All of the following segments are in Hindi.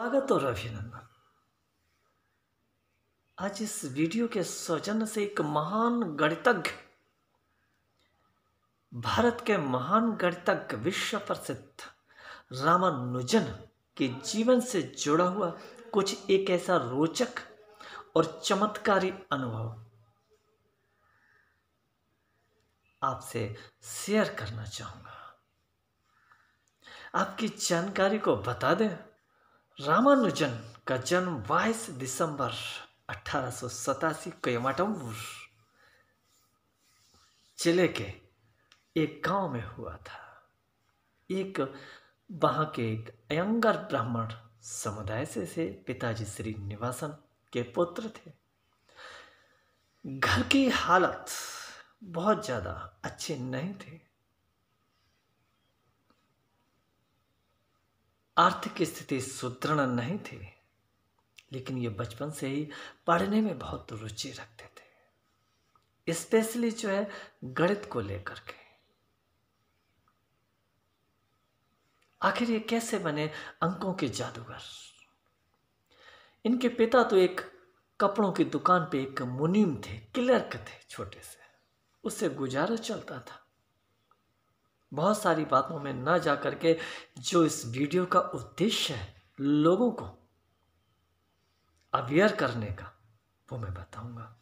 स्वागत और अभिनंदन आज इस वीडियो के सौजन्य से एक महान गणितज्ञ भारत के महान गणितज्ञ विश्व प्रसिद्ध रामानुजन के जीवन से जुड़ा हुआ कुछ एक ऐसा रोचक और चमत्कारी अनुभव आपसे शेयर करना चाहूंगा आपकी जानकारी को बता दें रामानुजन का जन्म बाईस दिसंबर अठारह कोयमाटम जिले के एक गांव में हुआ था एक वहां के एक अयंगर ब्राह्मण समुदाय से से पिताजी श्री निवासन के पुत्र थे घर की हालत बहुत ज़्यादा अच्छी नहीं थी आर्थिक स्थिति सुदृढ़ नहीं थी लेकिन ये बचपन से ही पढ़ने में बहुत रुचि रखते थे स्पेशली जो है गणित को लेकर के आखिर ये कैसे बने अंकों के जादूगर इनके पिता तो एक कपड़ों की दुकान पे एक मुनीम थे क्लर्क थे छोटे से उससे गुजारा चलता था बहुत सारी बातों में ना जा कर के जो इस वीडियो का उद्देश्य है लोगों को अवेयर करने का वो मैं बताऊंगा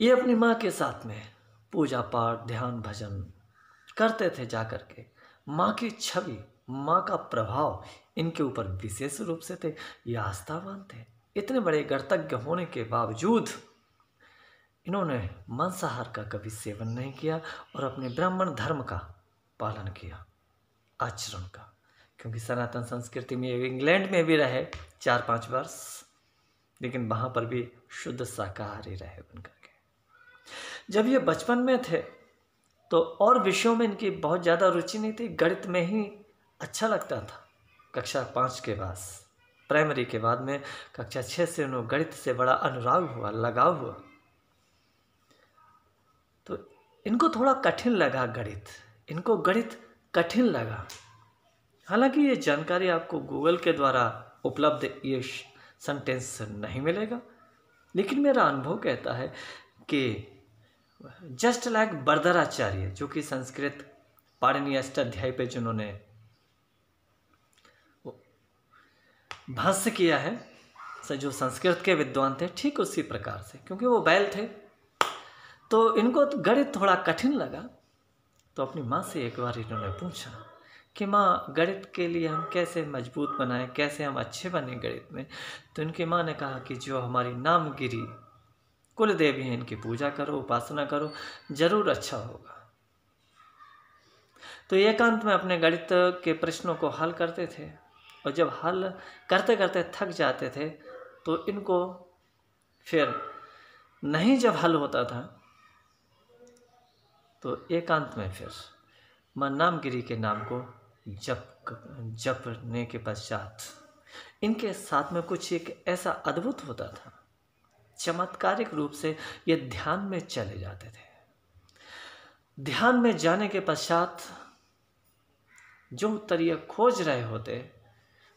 ये अपनी माँ के साथ में पूजा पाठ ध्यान भजन करते थे जा कर के माँ की छवि माँ का प्रभाव इनके ऊपर विशेष रूप से थे ये आस्थावान थे इतने बड़े गणतज्ञ होने के बावजूद इन्होंने मांसाहार का कभी सेवन नहीं किया और अपने ब्राह्मण धर्म का पालन किया आचरण का क्योंकि सनातन संस्कृति में इंग्लैंड में भी रहे चार पाँच वर्ष लेकिन वहाँ पर भी शुद्ध शाकाहारी रहे बनकर के जब ये बचपन में थे तो और विषयों में इनकी बहुत ज़्यादा रुचि नहीं थी गणित में ही अच्छा लगता था कक्षा पाँच के बाद प्राइमरी के बाद में कक्षा छः से उन्होंने गणित से बड़ा अनुराग हुआ लगाव हुआ तो इनको थोड़ा कठिन लगा गणित इनको गणित कठिन लगा हालांकि ये जानकारी आपको गूगल के द्वारा उपलब्ध ये सेंटेंस नहीं मिलेगा लेकिन मेरा अनुभव कहता है कि जस्ट लाइक बरदराचार्य जो कि संस्कृत पाणनीय अष्टाध्याय पे जिन्होंने भाष्य किया है जो संस्कृत के विद्वान थे ठीक उसी प्रकार से क्योंकि वो बैल थे तो इनको तो गणित थोड़ा कठिन लगा तो अपनी माँ से एक बार इन्होंने पूछा कि माँ गणित के लिए हम कैसे मजबूत बनाएं कैसे हम अच्छे बने गणित में तो इनकी माँ ने कहा कि जो हमारी नामगिरी कुल देवी हैं इनकी पूजा करो उपासना करो जरूर अच्छा होगा तो एकांत में अपने गणित के प्रश्नों को हल करते थे और जब हल करते करते थक जाते थे तो इनको फिर नहीं जब हल होता था तो एकांत में फिर मन्नामगिरी के नाम को जप जपने के पश्चात इनके साथ में कुछ एक ऐसा अद्भुत होता था चमत्कारिक रूप से ये ध्यान में चले जाते थे ध्यान में जाने के पश्चात जो उत्तर ये खोज रहे होते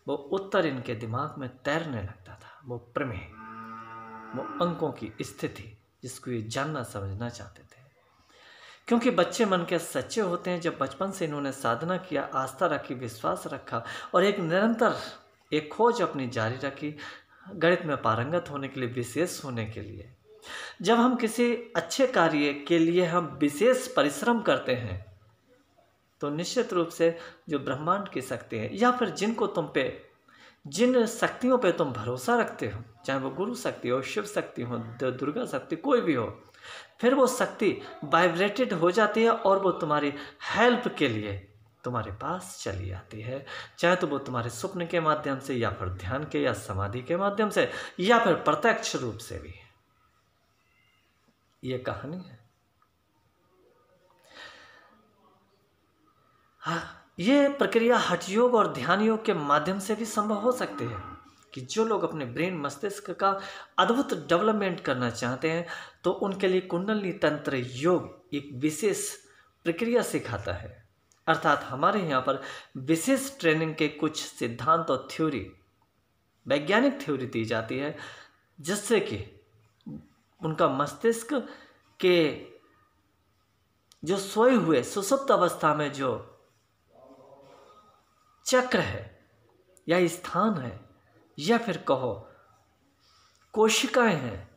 वो उत्तर इनके दिमाग में तैरने लगता था वो प्रमेय वो अंकों की स्थिति जिसको ये जानना समझना चाहते थे क्योंकि बच्चे मन के सच्चे होते हैं जब बचपन से इन्होंने साधना किया आस्था रखी विश्वास रखा और एक निरंतर एक खोज अपनी जारी रखी गणित में पारंगत होने के लिए विशेष होने के लिए जब हम किसी अच्छे कार्य के लिए हम विशेष परिश्रम करते हैं तो निश्चित रूप से जो ब्रह्मांड की शक्ति है या फिर जिनको तुम पे जिन शक्तियों पे तुम भरोसा रखते हो चाहे वो गुरु शक्ति हो शिव शक्ति हो दुर्गा शक्ति कोई भी हो फिर वो शक्ति वाइब्रेटेड हो जाती है और वो तुम्हारी हेल्प के लिए तुम्हारे पास चली आती है चाहे तो वो तुम्हारे स्वप्न के माध्यम से या फिर ध्यान के या समाधि के माध्यम से या फिर प्रत्यक्ष रूप से भी ये कहानी है हाँ ये प्रक्रिया हठ योग और ध्यान योग के माध्यम से भी संभव हो सकती है कि जो लोग अपने ब्रेन मस्तिष्क का अद्भुत डेवलपमेंट करना चाहते हैं तो उनके लिए कुंडली तंत्र योग एक विशेष प्रक्रिया सिखाता है अर्थात हमारे यहाँ पर विशेष ट्रेनिंग के कुछ सिद्धांत और थ्योरी वैज्ञानिक थ्योरी दी जाती है जिससे कि उनका मस्तिष्क के जो सोए हुए सुसुप्त अवस्था में जो चक्र है या स्थान है या फिर कहो कोशिकाएं हैं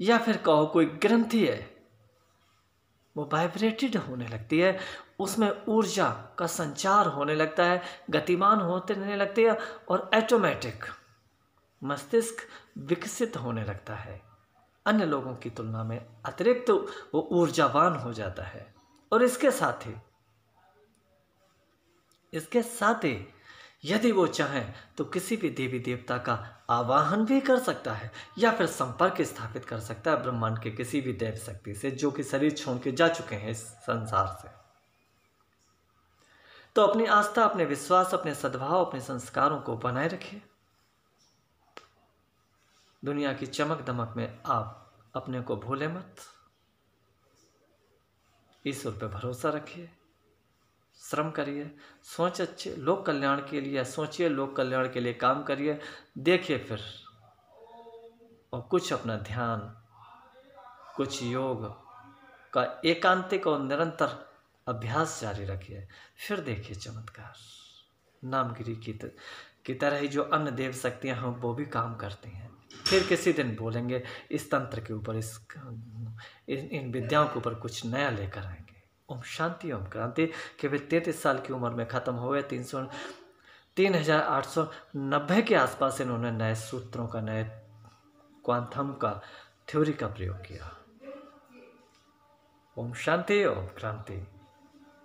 या फिर कहो कोई ग्रंथि है वो वाइब्रेटेड होने लगती है उसमें ऊर्जा का संचार होने लगता है गतिमान होते रहने लगती है और ऐटोमेटिक मस्तिष्क विकसित होने लगता है अन्य लोगों की तुलना में अतिरिक्त वो ऊर्जावान हो जाता है और इसके साथ ही इसके साथ ही यदि वो चाहें तो किसी भी देवी देवता का आवाहन भी कर सकता है या फिर संपर्क स्थापित कर सकता है ब्रह्मांड के किसी भी देव शक्ति से जो कि शरीर छोड़ के जा चुके हैं इस संसार से तो अपनी आस्था अपने विश्वास अपने सद्भाव अपने संस्कारों को बनाए रखिए दुनिया की चमक दमक में आप अपने को भूले मत ईश्वर पर भरोसा रखिए श्रम करिए सोच अच्छे लोक कल्याण के लिए सोचिए लोक कल्याण के लिए काम करिए देखिए फिर और कुछ अपना ध्यान कुछ योग का एकांतिक और निरंतर अभ्यास जारी रखिए फिर देखिए चमत्कार नामगिरी की तर, की तरह ही जो अन्य देव शक्तियाँ हैं वो भी काम करती हैं फिर किसी दिन बोलेंगे इस तंत्र के ऊपर इस इन, इन विद्याओं के ऊपर कुछ नया लेकर आएंगे ओम शांति ओम क्रांति के वे तैंतीस साल की उम्र में ख़त्म हो गए तीन सौ तीन हजार आठ सौ नब्बे के आसपास इन्होंने नए सूत्रों का नए क्वांथम का थ्योरी का प्रयोग किया ओम शांति ओम क्रांति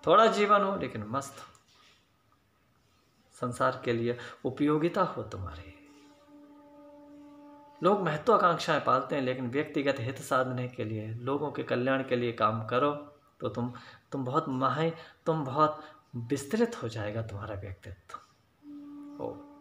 थोड़ा जीवन हो लेकिन मस्त हो संसार के लिए उपयोगिता हो तुम्हारी लोग महत्वाकांक्षाएं पालते हैं लेकिन व्यक्तिगत हित साधने के लिए लोगों के कल्याण के लिए काम करो तो तुम तुम बहुत महे तुम बहुत विस्तृत हो जाएगा तुम्हारा व्यक्तित्व ओ